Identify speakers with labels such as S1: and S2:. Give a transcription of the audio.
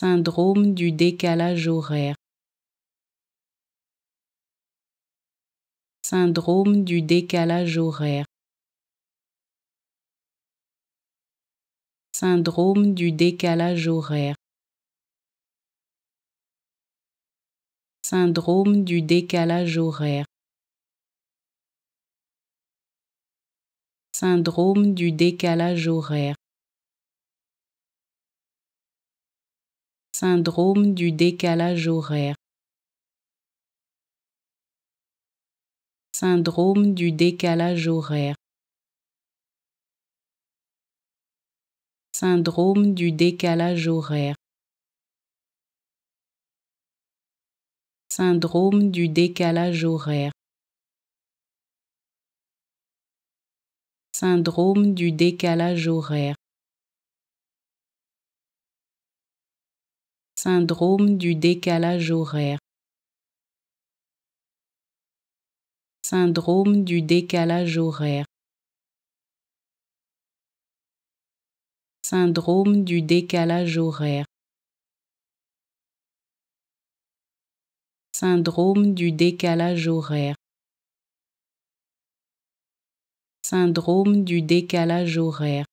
S1: syndrome du décalage horaire. Syndrome du décalage horaire. Syndrome du décalage horaire. Syndrome du décalage horaire. Syndrome du décalage horaire. syndrome du décalage horaire. Syndrome du décalage horaire. Syndrome du décalage horaire. Syndrome du décalage horaire. Syndrome du décalage horaire. Syndrome du décalage horaire. Syndrome du décalage horaire. Syndrome du décalage horaire. Syndrome du décalage horaire. Syndrome du décalage horaire.